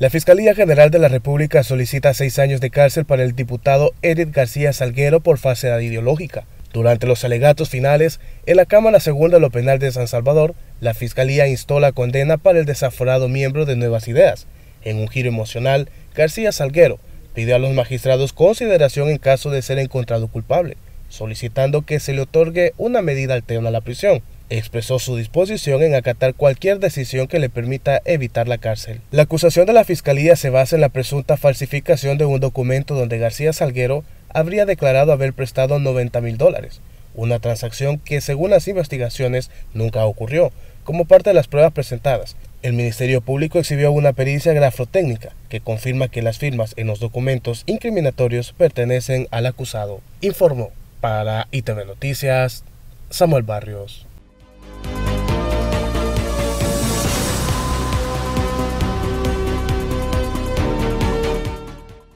La Fiscalía General de la República solicita seis años de cárcel para el diputado Edith García Salguero por falsedad ideológica. Durante los alegatos finales, en la Cámara Segunda de lo Penal de San Salvador, la Fiscalía instó la condena para el desaforado miembro de Nuevas Ideas. En un giro emocional, García Salguero pidió a los magistrados consideración en caso de ser encontrado culpable, solicitando que se le otorgue una medida alterna a la prisión expresó su disposición en acatar cualquier decisión que le permita evitar la cárcel. La acusación de la Fiscalía se basa en la presunta falsificación de un documento donde García Salguero habría declarado haber prestado 90 mil dólares, una transacción que según las investigaciones nunca ocurrió, como parte de las pruebas presentadas. El Ministerio Público exhibió una pericia grafotécnica que confirma que las firmas en los documentos incriminatorios pertenecen al acusado, informó para ITV Noticias Samuel Barrios.